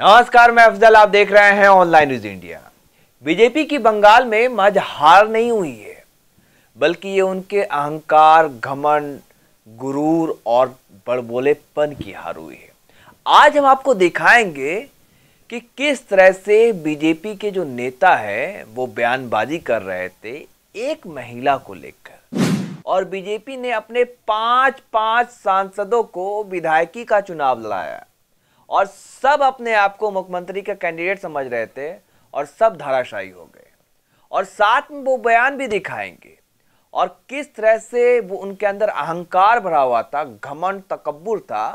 नमस्कार मैं अफजल आप देख रहे हैं ऑनलाइन न्यूज इंडिया बीजेपी की बंगाल में मज हार नहीं हुई है बल्कि ये उनके अहंकार घमंड गुरूर और बड़बोलेपन की हार हुई है आज हम आपको दिखाएंगे कि किस तरह से बीजेपी के जो नेता है वो बयानबाजी कर रहे थे एक महिला को लेकर और बीजेपी ने अपने पांच पांच सांसदों को विधायकी का चुनाव लड़ाया और सब अपने आप को मुख्यमंत्री का कैंडिडेट समझ रहे थे और सब धाराशाही हो गए और साथ में वो बयान भी दिखाएंगे और किस तरह से वो उनके अंदर अहंकार भरा हुआ था घमंड तकबुर था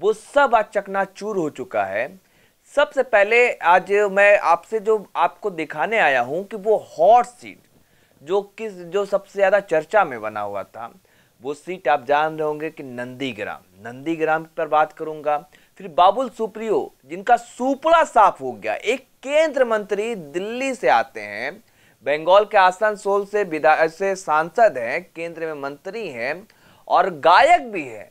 वो सब आज चकना चूर हो चुका है सबसे पहले आज मैं आपसे जो आपको दिखाने आया हूँ कि वो हॉट सीट जो किस जो सबसे ज़्यादा चर्चा में बना हुआ था वो सीट आप जान रहे होंगे कि नंदीग्राम नंदीग्राम पर बात करूँगा फिर बाबुल सुप्रियो जिनका सुपड़ा साफ हो गया एक केंद्र मंत्री दिल्ली से आते हैं बंगाल के आसनसोल से विधायक से सांसद हैं केंद्र में मंत्री हैं और गायक भी हैं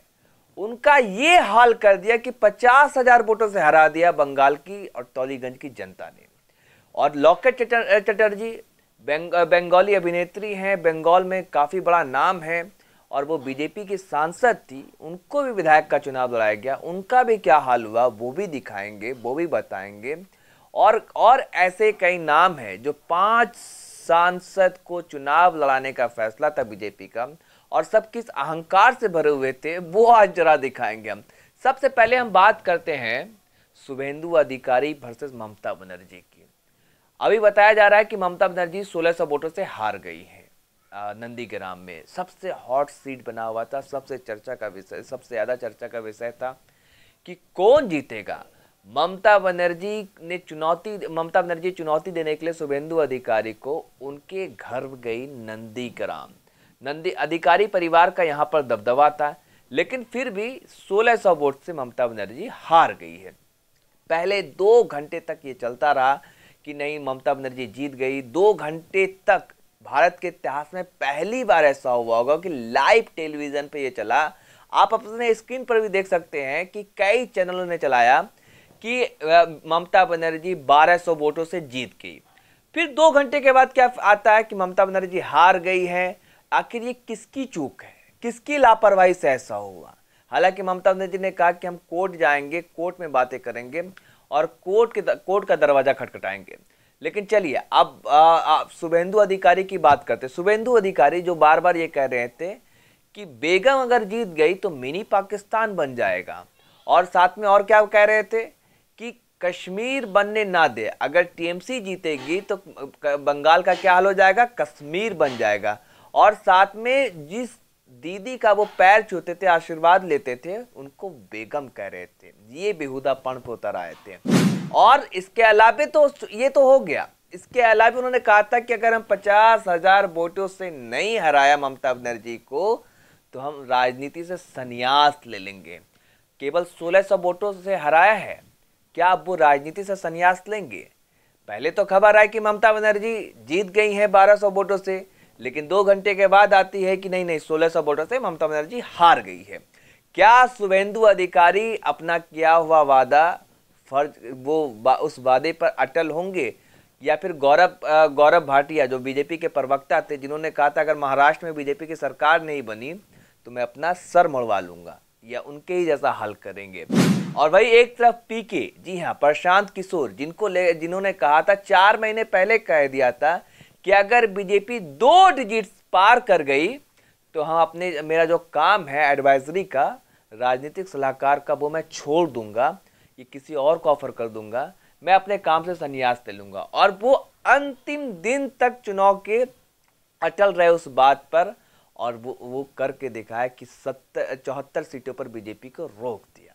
उनका ये हाल कर दिया कि पचास हजार वोटों से हरा दिया बंगाल की और तौलीगंज की जनता ने और लॉकेट चटर्जी बेंग, अभिनेत्री हैं बंगाल में काफ़ी बड़ा नाम है और वो बीजेपी की सांसद थी उनको भी विधायक का चुनाव लड़ाया गया उनका भी क्या हाल हुआ वो भी दिखाएंगे वो भी बताएंगे और और ऐसे कई नाम हैं जो पांच सांसद को चुनाव लड़ाने का फैसला था बीजेपी का और सब किस अहंकार से भरे हुए थे वो आज जरा दिखाएंगे हम सबसे पहले हम बात करते हैं शुभेंदु अधिकारी वर्सेज ममता बनर्जी की अभी बताया जा रहा है कि ममता बनर्जी 1600 वोटों से हार गई है नंदीग्राम में सबसे हॉट सीट बना हुआ था सबसे चर्चा का विषय सबसे ज़्यादा चर्चा का विषय था कि कौन जीतेगा ममता बनर्जी ने चुनौती ममता बनर्जी चुनौती देने के लिए शुभेंदु अधिकारी को उनके घर गई नंदीग्राम नंदी अधिकारी परिवार का यहाँ पर दबदबा था लेकिन फिर भी 1600 वोट से ममता बनर्जी हार गई है पहले दो घंटे तक ये चलता रहा कि नहीं ममता बनर्जी जीत गई दो घंटे तक भारत के इतिहास में पहली बार ऐसा हुआ होगा कि लाइव टेलीविज़न पे ये चला आप अपने स्क्रीन पर भी देख सकते हैं कि कई चैनलों ने चलाया कि ममता बनर्जी 1200 वोटों से जीत गई फिर दो घंटे के बाद क्या आता है कि ममता बनर्जी हार गई है आखिर ये किसकी चूक है किसकी लापरवाही से ऐसा हुआ हालांकि ममता बनर्जी ने कहा कि हम कोर्ट जाएंगे कोर्ट में बातें करेंगे और कोर्ट के कोर्ट का दरवाज़ा खटखटाएंगे लेकिन चलिए अब आप शुभेंदु अधिकारी की बात करते शुभेंदु अधिकारी जो बार बार ये कह रहे थे कि बेगम अगर जीत गई तो मिनी पाकिस्तान बन जाएगा और साथ में और क्या कह रहे थे कि कश्मीर बनने ना दे अगर टीएमसी जीतेगी तो बंगाल का क्या हाल हो जाएगा कश्मीर बन जाएगा और साथ में जिस दीदी का वो पैर छूते थे आशीर्वाद लेते थे उनको बेगम कह रहे थे ये बेहूदा पण पोतर आए थे और इसके अलावा तो ये तो हो गया इसके अलावा उन्होंने कहा था कि अगर हम पचास हजार वोटों से नहीं हराया ममता बनर्जी को तो हम राजनीति से संन्यास ले लेंगे केवल सोलह सौ वोटों से हराया है क्या अब वो राजनीति से संन्यास लेंगे पहले तो खबर आई कि ममता बनर्जी जीत गई हैं बारह सौ वोटों से लेकिन दो घंटे के बाद आती है कि नहीं नहीं सोलह सौ वोटों से ममता बनर्जी हार गई है क्या शुभेंदु अधिकारी अपना किया हुआ वादा फर्ज वो बा, उस वादे पर अटल होंगे या फिर गौरव गौरव भाटिया जो बीजेपी के प्रवक्ता थे जिन्होंने कहा था अगर महाराष्ट्र में बीजेपी की सरकार नहीं बनी तो मैं अपना सर मड़वा लूँगा या उनके ही जैसा हल करेंगे और भाई एक तरफ पीके जी हाँ प्रशांत किशोर जिनको ले जिन्होंने कहा था चार महीने पहले कह दिया था कि अगर बीजेपी दो डिजिट पार कर गई तो हम अपने मेरा जो काम है एडवाइजरी का राजनीतिक सलाहकार का वो मैं छोड़ दूंगा ये किसी और को ऑफर कर दूंगा मैं अपने काम से संन्यास ले लूँगा और वो अंतिम दिन तक चुनाव के अटल रहे उस बात पर और वो वो करके देखा है कि सत्तर चौहत्तर सीटों पर बीजेपी को रोक दिया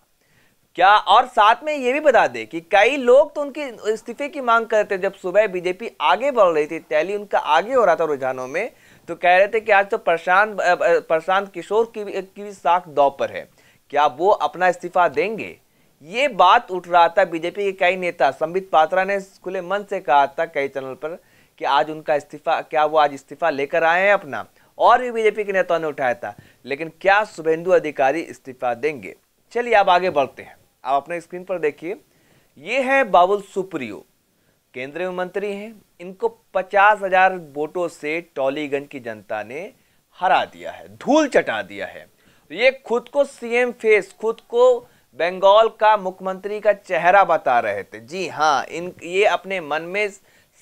क्या और साथ में ये भी बता दें कि कई लोग तो उनके इस्तीफे की मांग कर रहे थे जब सुबह बीजेपी आगे बढ़ रही थी टैली उनका आगे हो रहा था रुझानों में तो कह रहे थे कि आज तो प्रशांत प्रशांत किशोर की भी, की भी साख दौ पर है क्या वो अपना इस्तीफा देंगे ये बात उठ रहा था बीजेपी के कई नेता संबित पात्रा ने खुले मन से कहा था कई चैनल पर कि आज उनका इस्तीफा क्या वो आज इस्तीफा लेकर आए हैं अपना और भी बीजेपी के नेताओं ने उठाया था लेकिन क्या शुभेंदु अधिकारी इस्तीफा देंगे चलिए आप आगे बढ़ते हैं आप अपने स्क्रीन पर देखिए ये है बाबुल सुप्रियो केंद्रीय मंत्री हैं इनको पचास हजार वोटों से टॉलीगंज की जनता ने हरा दिया है धूल चटा दिया है ये खुद को सीएम फेस खुद को बंगाल का मुख्यमंत्री का चेहरा बता रहे थे जी हाँ इन ये अपने मन में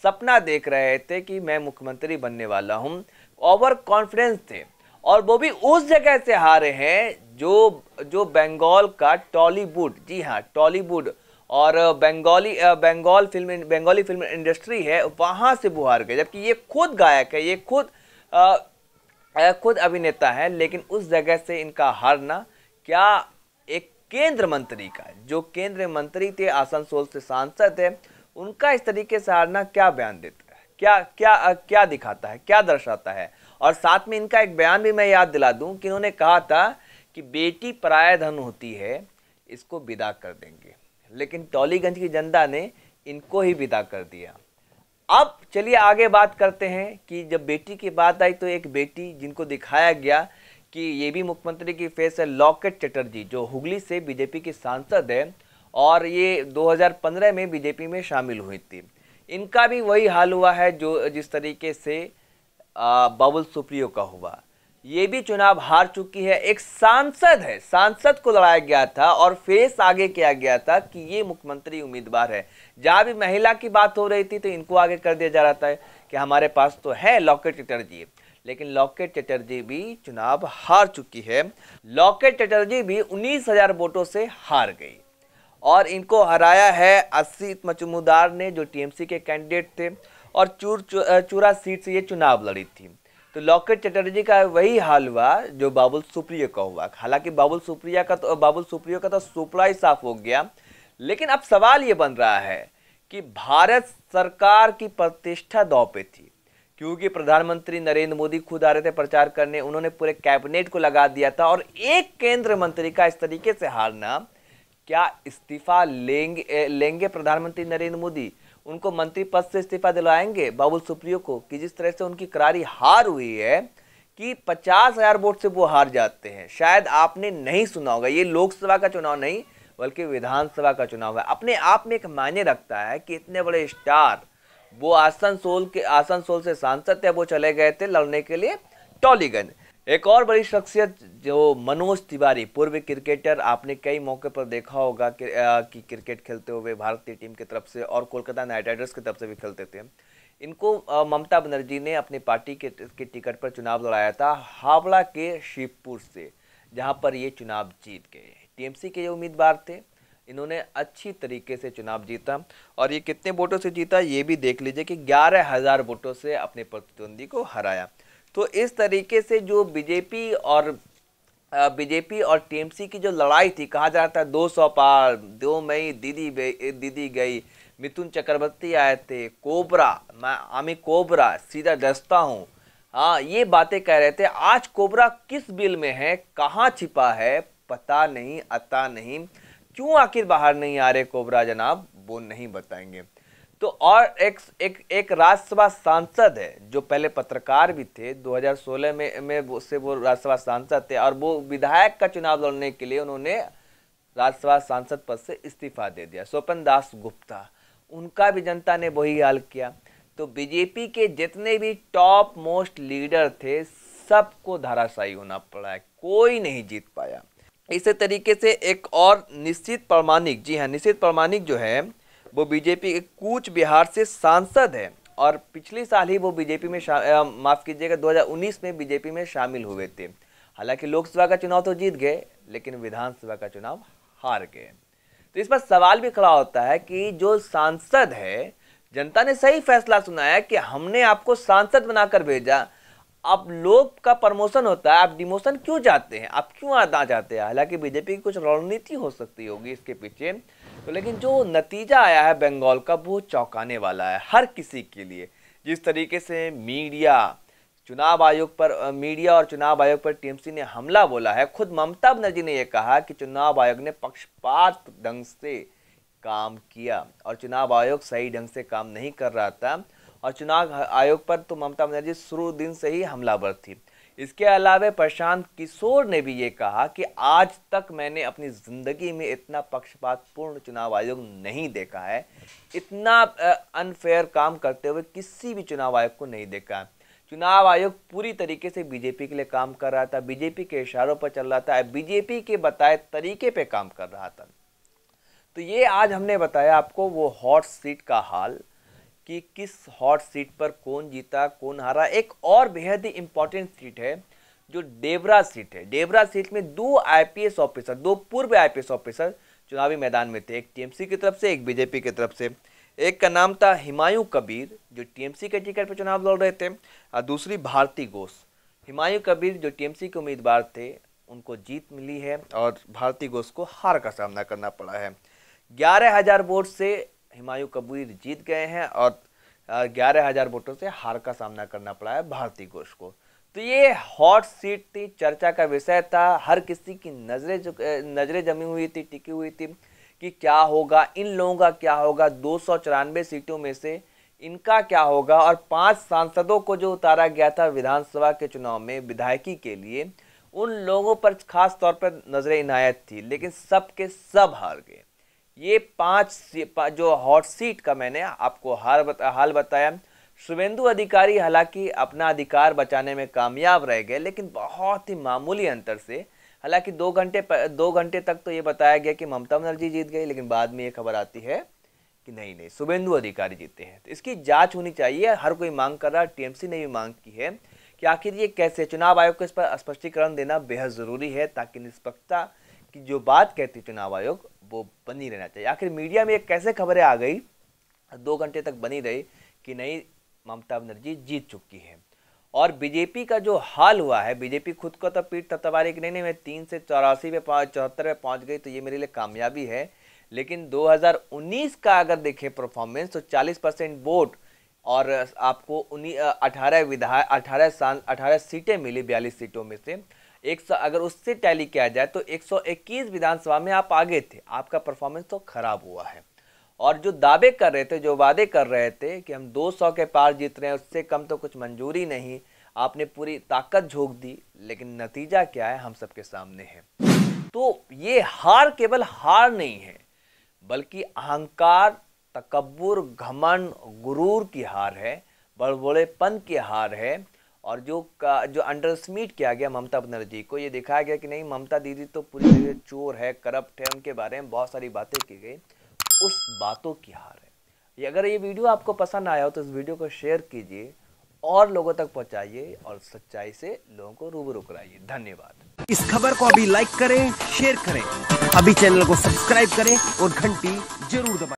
सपना देख रहे थे कि मैं मुख्यमंत्री बनने वाला हूँ ओवर कॉन्फिडेंस थे और वो भी उस जगह से हारे हैं जो जो बंगाल का टॉलीवुड जी हाँ टॉलीवुड और Bengali Bengal film Bengali film industry है वहाँ से वो हार गए जबकि ये खुद गायक है ये खुद आ, खुद अभिनेता है लेकिन उस जगह से इनका हारना क्या एक केंद्र मंत्री का जो केंद्र मंत्री थे आसनसोल से सांसद है उनका इस तरीके से हारना क्या बयान देता है क्या क्या क्या दिखाता है क्या दर्शाता है और साथ में इनका एक बयान भी मैं याद दिला दूं कि इन्होंने कहा था कि बेटी पराया धन होती है इसको विदा कर देंगे लेकिन टॉलीगंज की जनता ने इनको ही विदा कर दिया अब चलिए आगे बात करते हैं कि जब बेटी की बात आई तो एक बेटी जिनको दिखाया गया कि ये भी मुख्यमंत्री की फेस है लॉकेट चटर्जी जो हुगली से बीजेपी की सांसद है और ये 2015 में बीजेपी में शामिल हुई थी इनका भी वही हाल हुआ है जो जिस तरीके से बाबुल सुप्रियो का हुआ ये भी चुनाव हार चुकी है एक सांसद है सांसद को लड़ाया गया था और फेस आगे किया गया था कि ये मुख्यमंत्री उम्मीदवार है जहाँ भी महिला की बात हो रही थी तो इनको आगे कर दिया जा रहा था कि हमारे पास तो है लॉकेट चटर्जी लेकिन लॉकेट चटर्जी भी चुनाव हार चुकी है लॉकेट चटर्जी भी उन्नीस हजार वोटों से हार गई और इनको हराया है असीत मचुमुदार ने जो टीएमसी के कैंडिडेट थे और चूर चूरा सीट से ये चुनाव लड़ी थी तो लॉकेट चटर्जी का वही हाल हुआ जो बाबुल सुप्रियो का हुआ हालांकि बाबुल सुप्रिया का तो बाबुल सुप्रियो का तो सुपड़ा ही साफ हो गया लेकिन अब सवाल ये बन रहा है कि भारत सरकार की प्रतिष्ठा दौ पे थी क्योंकि प्रधानमंत्री नरेंद्र मोदी खुद आ रहे थे प्रचार करने उन्होंने पूरे कैबिनेट को लगा दिया था और एक केंद्र मंत्री का इस तरीके से हारना क्या इस्तीफा लेंगे लेंगे प्रधानमंत्री नरेंद्र मोदी उनको मंत्री पद से इस्तीफा दिलाएंगे बाबुल सुप्रियो को कि जिस तरह से उनकी करारी हार हुई है कि पचास हजार वोट से वो हार जाते हैं शायद आपने नहीं सुना होगा ये लोकसभा का चुनाव नहीं बल्कि विधानसभा का चुनाव है अपने आप में एक मायने रखता है कि इतने बड़े स्टार वो आसनसोल के आसनसोल से सांसद थे वो चले गए थे लड़ने के लिए टॉलीगंज एक और बड़ी शख्सियत जो मनोज तिवारी पूर्व क्रिकेटर आपने कई मौके पर देखा होगा कि, आ, कि क्रिकेट खेलते हुए भारतीय टीम की तरफ से और कोलकाता नाइट राइडर्स की तरफ से भी खेलते थे इनको ममता बनर्जी ने अपनी पार्टी के, के टिकट पर चुनाव लड़ाया था हावड़ा के शिवपुर से जहां पर ये चुनाव जीत गए टीएमसी के जो उम्मीदवार थे इन्होंने अच्छी तरीके से चुनाव जीता और ये कितने वोटों से जीता ये भी देख लीजिए कि ग्यारह हज़ार वोटों से अपने प्रतिद्वंदी को हराया तो इस तरीके से जो बीजेपी और बीजेपी और टीएमसी की जो लड़ाई थी कहा जा रहा था दो सौ पार दो मई दीदी दीदी गई मिथुन चक्रवर्ती आए थे कोबरा मैं आमी कोबरा सीधा दस्ता हूँ हाँ ये बातें कह रहे थे आज कोबरा किस बिल में है कहाँ छिपा है पता नहीं अता नहीं क्यों आखिर बाहर नहीं आ रहे कोबरा जनाब वो नहीं बताएंगे तो और एक एक एक राज्यसभा सांसद है जो पहले पत्रकार भी थे 2016 में में वो से वो राज्यसभा सांसद थे और वो विधायक का चुनाव लड़ने के लिए उन्होंने राज्यसभा सांसद पद से इस्तीफा दे दिया स्वपन दास गुप्ता उनका भी जनता ने वही हाल किया तो बीजेपी के जितने भी टॉप मोस्ट लीडर थे सबको धाराशाही होना पड़ा है कोई नहीं जीत पाया इसी तरीके से एक और निश्चित प्रमाणिक जी हाँ निश्चित प्रमाणिक जो है वो बीजेपी के कूच बिहार से सांसद है और पिछले साल ही वो बीजेपी में माफ़ कीजिएगा 2019 में बीजेपी में शामिल हुए थे हालांकि लोकसभा का चुनाव तो जीत गए लेकिन विधानसभा का चुनाव हार गए तो इस पर सवाल भी खड़ा होता है कि जो सांसद है जनता ने सही फैसला सुनाया कि हमने आपको सांसद बनाकर भेजा आप लोग का प्रमोशन होता है आप डिमोशन क्यों जाते हैं आप क्यों आना जाते हैं हालांकि बीजेपी की कुछ रणनीति हो सकती होगी इसके पीछे तो लेकिन जो नतीजा आया है बंगाल का वो चौंकाने वाला है हर किसी के लिए जिस तरीके से मीडिया चुनाव आयोग पर मीडिया और चुनाव आयोग पर टीएमसी ने हमला बोला है खुद ममता बनर्जी ने यह कहा कि चुनाव आयोग ने पक्षपात ढंग से काम किया और चुनाव आयोग सही ढंग से काम नहीं कर रहा था और चुनाव आयोग पर तो ममता बनर्जी शुरू दिन से ही हमलावर थी इसके अलावा प्रशांत किशोर ने भी ये कहा कि आज तक मैंने अपनी ज़िंदगी में इतना पक्षपातपूर्ण चुनाव आयोग नहीं देखा है इतना अनफेयर काम करते हुए किसी भी चुनाव आयोग को नहीं देखा है चुनाव आयोग पूरी तरीके से बीजेपी के लिए काम कर रहा था बीजेपी के इशारों पर चल रहा था बीजेपी के बताए तरीके पर काम कर रहा था तो ये आज हमने बताया आपको वो हॉट सीट का हाल कि किस हॉट सीट पर कौन जीता कौन हारा एक और बेहद ही इम्पॉर्टेंट सीट है जो डेबरा सीट है डेबरा सीट में दो आईपीएस ऑफिसर दो पूर्व आईपीएस ऑफिसर चुनावी मैदान में थे एक टीएमसी की तरफ से एक बीजेपी की तरफ से एक का नाम था हिमायूं कबीर जो टीएमसी के टिकट पर चुनाव लड़ रहे थे और दूसरी भारती घोष हिमायूं कबीर जो टीएमसी के उम्मीदवार थे उनको जीत मिली है और भारती घोष को हार का सामना करना पड़ा है ग्यारह हज़ार वोट से हिमायू कबीर जीत गए हैं और ग्यारह हजार वोटों से हार का सामना करना पड़ा है भारतीय घोष को तो ये हॉट सीट थी चर्चा का विषय था हर किसी की नजरें नजरें जमी हुई थी टिकी हुई थी कि क्या होगा इन लोगों का क्या होगा दो सीटों में से इनका क्या होगा और पांच सांसदों को जो उतारा गया था विधानसभा के चुनाव में विधायकी के लिए उन लोगों पर खास तौर पर नजरें इनायत थी लेकिन सब के सब हार गए ये पांच जो हॉट सीट का मैंने आपको हाल बता, हाल बताया शुभेंदु अधिकारी हालांकि अपना अधिकार बचाने में कामयाब रह गए लेकिन बहुत ही मामूली अंतर से हालांकि दो घंटे दो घंटे तक तो ये बताया गया कि ममता बनर्जी जीत गई लेकिन बाद में ये खबर आती है कि नहीं नहीं शुभेंदु अधिकारी जीते हैं तो इसकी जांच होनी चाहिए हर कोई मांग कर रहा है टीएमसी ने भी मांग की है कि आखिर ये कैसे चुनाव आयोग को इस पर स्पष्टीकरण देना बेहद ज़रूरी है ताकि निष्पक्षता कि जो बात कहती चुनाव आयोग वो बनी रहना चाहिए आखिर मीडिया में एक कैसे खबरें आ गई दो घंटे तक बनी रही कि नहीं ममता बनर्जी जीत चुकी है और बीजेपी का जो हाल हुआ है बीजेपी खुद को तो पीठ थपथपा कि नहीं नहीं मैं तीन से चौरासी पे पाँच चौहत्तर में पहुँच गई तो ये मेरे लिए कामयाबी है लेकिन 2019 का अगर देखें परफॉर्मेंस तो 40 परसेंट वोट और आपको उन्नीस अठारह विधायक अठारह साल अठारह सीटें मिली बयालीस सीटों में से एक सौ अगर उससे टैली किया जाए तो 121 विधानसभा में आप आगे थे आपका परफॉर्मेंस तो खराब हुआ है और जो दावे कर रहे थे जो वादे कर रहे थे कि हम 200 के पार जीत रहे हैं उससे कम तो कुछ मंजूरी नहीं आपने पूरी ताकत झोंक दी लेकिन नतीजा क्या है हम सबके सामने है तो ये हार केवल हार नहीं है बल्कि अहंकार तकबर घमन गुरूर की हार है बड़बड़ेपन की हार है और जो का, जो अंडरस्मीट किया गया ममता बनर्जी को ये दिखाया गया कि नहीं ममता दीदी तो पूरी तरह चोर है करप्ट है उनके बारे में बहुत सारी बातें की गई उस बातों की हार है ये अगर ये वीडियो आपको पसंद आया हो तो इस वीडियो को शेयर कीजिए और लोगों तक पहुंचाइए और सच्चाई से लोगों को रूबरू कराइए धन्यवाद इस खबर को अभी लाइक करें शेयर करें अभी चैनल को सब्सक्राइब करें और घंटी जरूर दबाए